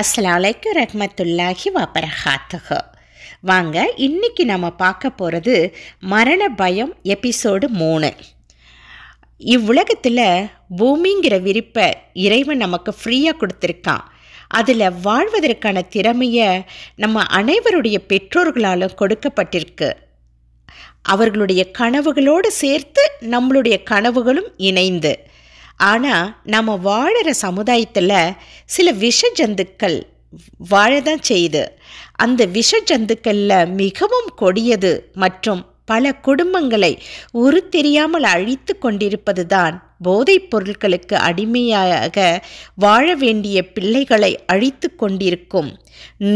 அஸ்லாலைக்கு ரஹ்மத்துல்லாஹி வபரஹாத்துகு வாங்க இன்னைக்கு நம்ம பார்க்க போகிறது மரண பயம் எபிசோடு மூணு இவ்வுலகத்தில் பூமிங்கிற விருப்பை இறைவன் நமக்கு ஃப்ரீயாக கொடுத்துருக்கான் அதில் வாழ்வதற்கான திறமையை நம்ம அனைவருடைய பெற்றோர்களாலும் கொடுக்கப்பட்டிருக்கு அவர்களுடைய கனவுகளோடு சேர்த்து நம்மளுடைய கனவுகளும் இணைந்து ஆனால் நம்ம வாழற சமுதாயத்தில் சில விஷ ஜந்துக்கள் வாழதான் செய்யுது அந்த விஷ ஜந்துக்களில் மிகவும் கொடியது மற்றும் பல குடும்பங்களை உரு தெரியாமல் அழித்து கொண்டிருப்பது தான் போதைப் பொருட்களுக்கு அடிமையாக வாழ வேண்டிய பிள்ளைகளை அழித்து கொண்டிருக்கும்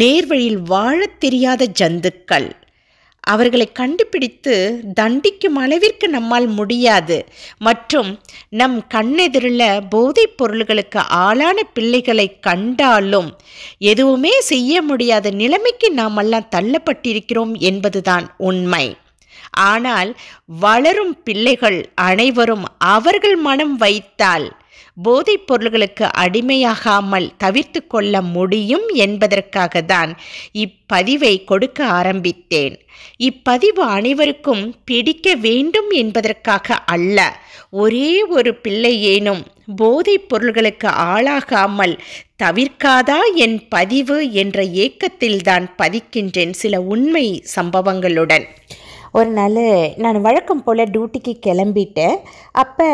நேர்வழியில் வாழத் தெரியாத ஜந்துக்கள் அவர்களை கண்டுபிடித்து தண்டிக்கும் அளவிற்கு நம்மால் முடியாது மற்றும் நம் கண்ணெதிரில் போதைப் பொருள்களுக்கு ஆளான பிள்ளைகளை கண்டாலும் எதுவுமே செய்ய முடியாத நிலைமைக்கு நாம் எல்லாம் தள்ளப்பட்டிருக்கிறோம் என்பதுதான் உண்மை ஆனால் வளரும் பிள்ளைகள் அனைவரும் அவர்கள் மனம் வைத்தால் போதைப் பொருள்களுக்கு அடிமையாகாமல் தவிர்த்து கொள்ள முடியும் என்பதற்காக தான் இப்பதிவை கொடுக்க ஆரம்பித்தேன் இப்பதிவு அனைவருக்கும் பிடிக்க வேண்டும் என்பதற்காக அல்ல ஒரே ஒரு பிள்ளையேனும் போதைப் பொருள்களுக்கு ஆளாகாமல் தவிர்க்காதா என் பதிவு என்ற ஏக்கத்தில்தான் பதிக்கின்றேன் சில உண்மை சம்பவங்களுடன் ஒரு நாள் நான் வழக்கம் போல் டியூட்டிக்கு கிளம்பிட்டேன் அப்போ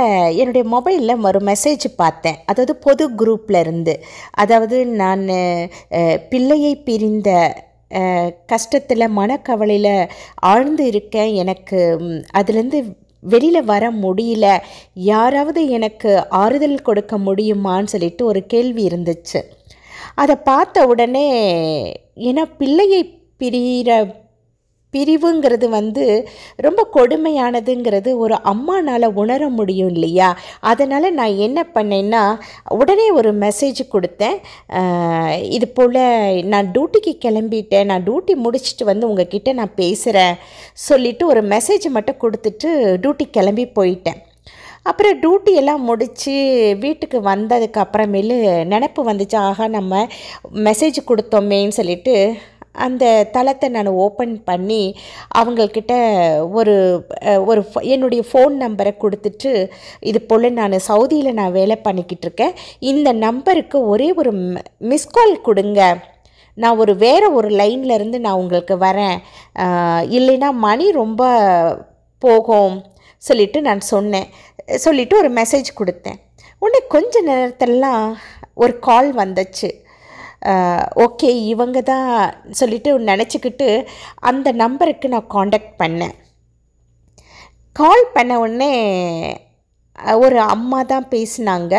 என்னுடைய மொபைலில் ஒரு மெசேஜ் பார்த்தேன் அதாவது பொது குரூப்பில் இருந்து அதாவது நான் பிள்ளையை பிரிந்த கஷ்டத்தில் மனக்கவலையில் ஆழ்ந்து இருக்கேன் எனக்கு அதுலேருந்து வெளியில் வர முடியல யாராவது எனக்கு ஆறுதல் கொடுக்க முடியுமான்னு சொல்லிட்டு ஒரு கேள்வி இருந்துச்சு அதை பார்த்த உடனே ஏன்னா பிள்ளையை பிரிகிற பிரிவுங்கிறது வந்து ரொம்ப கொடுமையானதுங்கிறது ஒரு அம்மானால் உணர முடியும் இல்லையா அதனால் நான் என்ன பண்ணேன்னா உடனே ஒரு மெசேஜ் கொடுத்தேன் இது போல் நான் டியூட்டிக்கு கிளம்பிட்டேன் நான் டியூட்டி முடிச்சுட்டு வந்து உங்ககிட்ட நான் பேசுகிறேன் சொல்லிவிட்டு ஒரு மெசேஜ் மட்டும் கொடுத்துட்டு டியூட்டி கிளம்பி போயிட்டேன் அப்புறம் டியூட்டி எல்லாம் முடித்து வீட்டுக்கு வந்ததுக்கு அப்புறமேலு நினப்பு வந்துச்சு ஆகா நம்ம மெசேஜ் கொடுத்தோமேன்னு சொல்லிட்டு அந்த தளத்தை நான் ஓப்பன் பண்ணி அவங்கக்கிட்ட ஒரு ஒரு என்னுடைய ஃபோன் நம்பரை கொடுத்துட்டு இது போல் நான் சவுதியில் நான் வேலை பண்ணிக்கிட்டு இருக்கேன் இந்த நம்பருக்கு ஒரே ஒரு மிஸ்கால் கொடுங்க நான் ஒரு வேறு ஒரு லைன்லேருந்து நான் உங்களுக்கு வரேன் இல்லைன்னா மணி ரொம்ப போகும் சொல்லிவிட்டு நான் சொன்னேன் சொல்லிவிட்டு ஒரு மெசேஜ் கொடுத்தேன் உடனே கொஞ்ச நேரத்திலலாம் ஒரு கால் வந்துச்சு ஓகே இவங்க தான் சொல்லிவிட்டு நினச்சிக்கிட்டு அந்த நம்பருக்கு நான் காண்டாக்ட் பண்ணேன் கால் பண்ண உடனே ஒரு அம்மா தான் பேசினாங்க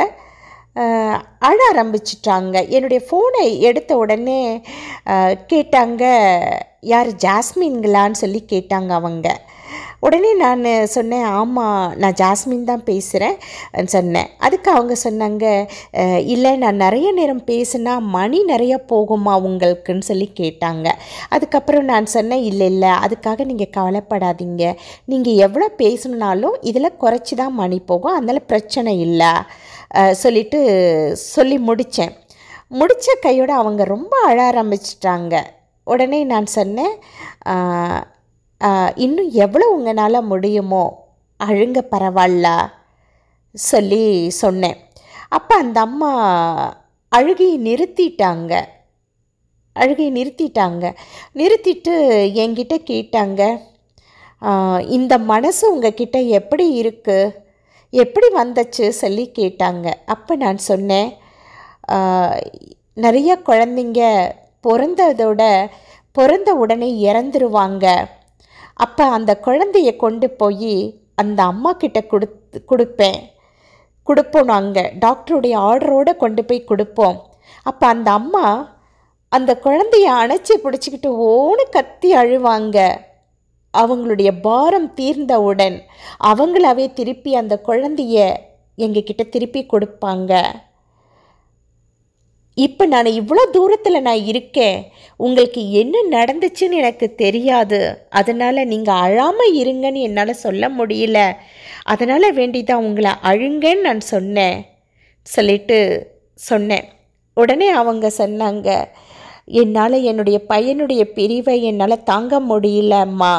அழ ஆரம்பிச்சிட்டாங்க என்னுடைய ஃபோனை எடுத்த உடனே கேட்டாங்க யார் ஜாஸ்மின்களான்னு சொல்லி கேட்டாங்க அவங்க உடனே நான் சொன்னேன் ஆமாம் நான் ஜாஸ்மின் தான் பேசுகிறேன் சொன்னேன் அதுக்கு அவங்க சொன்னாங்க இல்லை நான் நிறைய நேரம் பேசுனா மணி நிறையா போகுமா உங்களுக்குன்னு சொல்லி கேட்டாங்க அதுக்கப்புறம் நான் சொன்னேன் இல்லை இல்லை அதுக்காக நீங்கள் கவலைப்படாதீங்க நீங்கள் எவ்வளோ பேசணுனாலும் இதில் குறைச்சி தான் மணி போகும் அதனால் பிரச்சனை இல்லை சொல்லிவிட்டு சொல்லி முடித்தேன் முடித்த கையோடு அவங்க ரொம்ப அழ ஆரம்பிச்சிட்டாங்க உடனே நான் சொன்னேன் இன்னும் எவ்வளோ உங்களால் முடியுமோ அழுங்க பரவாயில்ல சொல்லி சொன்னேன் அப்போ அந்த அம்மா அழுகையை நிறுத்திட்டாங்க அழுகையை நிறுத்திட்டாங்க நிறுத்திட்டு என்கிட்ட கேட்டாங்க இந்த மனசு உங்ககிட்ட எப்படி இருக்குது எப்படி வந்துச்சு சொல்லி கேட்டாங்க அப்போ நான் சொன்னேன் நிறைய குழந்தைங்க பிறந்ததோட பிறந்த உடனே இறந்துருவாங்க அப்போ அந்த குழந்தைய கொண்டு போய் அந்த அம்மா கிட்ட கொடுத்து கொடுப்பேன் கொடுப்போம் நாங்கள் டாக்டருடைய ஆர்டரோடு கொண்டு போய் கொடுப்போம் அப்போ அந்த அம்மா அந்த குழந்தைய அணைச்சி பிடிச்சிக்கிட்டு ஓனு கத்தி அழுவாங்க அவங்களுடைய பாரம் தீர்ந்தவுடன் அவங்களாவே திருப்பி அந்த குழந்தைய எங்ககிட்ட திருப்பி கொடுப்பாங்க இப்போ நான் இவ்வளோ தூரத்தில் நான் இருக்கேன் உங்களுக்கு என்ன நடந்துச்சுன்னு எனக்கு தெரியாது அதனால் நீங்கள் அழாமல் இருங்கன்னு என்னால் சொல்ல முடியல அதனால் வேண்டிதான் உங்களை அழுங்கன்னு நான் சொன்னேன் சொல்லிட்டு சொன்னேன் உடனே அவங்க சொன்னாங்க என்னால் என்னுடைய பையனுடைய பிரிவை என்னால் தாங்க முடியலம்மா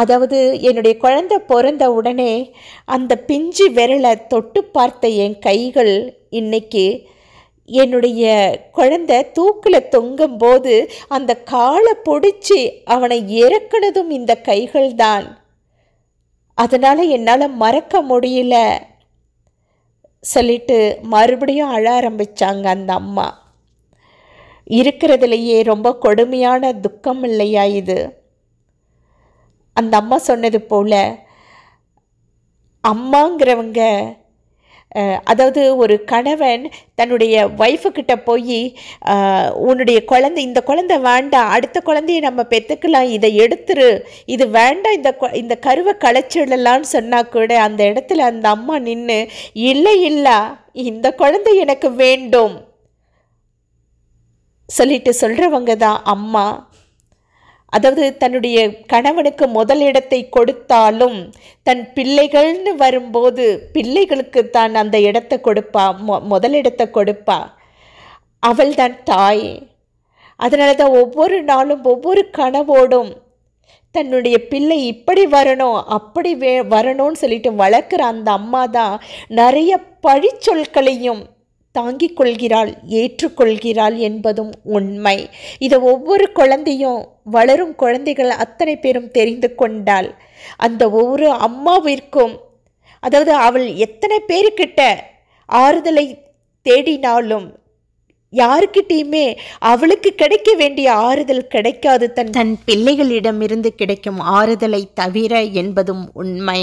அதாவது என்னுடைய குழந்தை பிறந்த உடனே அந்த பிஞ்சு விரலை தொட்டு பார்த்த என் கைகள் இன்னைக்கு என்னுடைய குழந்தை தூக்கில் தொங்கும் போது அந்த காலை பிடிச்சி அவனை இறக்குனதும் இந்த கைகள்தான் அதனால் என்னால் மறக்க முடியல சொல்லிட்டு மறுபடியும் அழ ஆரம்பித்தாங்க அந்த அம்மா இருக்கிறதுலையே ரொம்ப கொடுமையான துக்கம் இல்லையா இது அந்த அம்மா சொன்னது போல் அம்மாங்கிறவங்க அதாவது ஒரு கணவன் தன்னுடைய ஒய்ஃபுக்கிட்ட போய் உன்னுடைய குழந்தை இந்த குழந்தை வேண்டாம் அடுத்த குழந்தைய நம்ம பெற்றுக்கலாம் இதை எடுத்துரு இது வேண்டாம் இந்த இந்த கருவை களைச்சிடலான்னு சொன்னால் கூட அந்த இடத்துல அந்த அம்மா நின்று இல்லை இல்லை இந்த குழந்தை எனக்கு வேண்டும் சொல்லிட்டு சொல்கிறவங்க தான் அம்மா அதாவது தன்னுடைய கணவனுக்கு முதலிடத்தை கொடுத்தாலும் தன் பிள்ளைகள்னு வரும்போது பிள்ளைகளுக்கு தான் அந்த இடத்தை கொடுப்பா மொ முதலிடத்தை கொடுப்பா அவள் தான் தாய் அதனால தான் ஒவ்வொரு நாளும் ஒவ்வொரு கனவோடும் தன்னுடைய பிள்ளை இப்படி வரணும் அப்படி வே வரணும்னு சொல்லிட்டு வளர்க்குற அந்த அம்மா தான் நிறைய பழிச்சொற்களையும் தாங்கிக் கொள்கிறாள் ஏற்றுக்கொள்கிறாள் என்பதும் உண்மை இதை ஒவ்வொரு குழந்தையும் வளரும் குழந்தைகள் அத்தனை பேரும் தெரிந்து கொண்டால் அந்த ஒவ்வொரு அம்மாவிற்கும் அதாவது அவள் எத்தனை பேருக்கிட்ட ஆறுதலை தேடினாலும் யாருக்கிட்டேயுமே அவளுக்கு கிடைக்க வேண்டிய ஆறுதல் கிடைக்காது தன் தன் பிள்ளைகளிடமிருந்து கிடைக்கும் ஆறுதலை தவிர என்பதும் உண்மை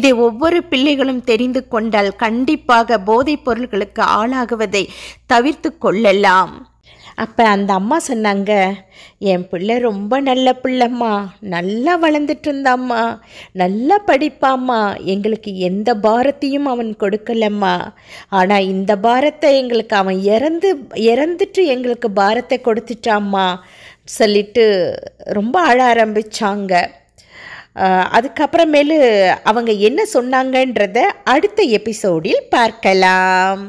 இதை ஒவ்வொரு பிள்ளைகளும் தெரிந்து கொண்டால் கண்டிப்பாக போதைப் பொருள்களுக்கு ஆளாகுவதை தவிர்த்து கொள்ளலாம் அப்போ அந்த அம்மா சொன்னாங்க என் பிள்ளை ரொம்ப நல்ல பிள்ளைம்மா நல்லா வளர்ந்துட்டு இருந்தாம்மா நல்லா படிப்பாம்மா எங்களுக்கு எந்த பாரத்தையும் அவன் கொடுக்கலம்மா ஆனால் இந்த பாரத்தை எங்களுக்கு அவன் இறந்து இறந்துட்டு எங்களுக்கு பாரத்தை கொடுத்துட்டாம்மா சொல்லிட்டு ரொம்ப அழ ஆரம்பித்தாங்க அதுக்கப்புறமேலு அவங்க என்ன சொன்னாங்கன்றத அடுத்த எபிசோடில் பார்க்கலாம்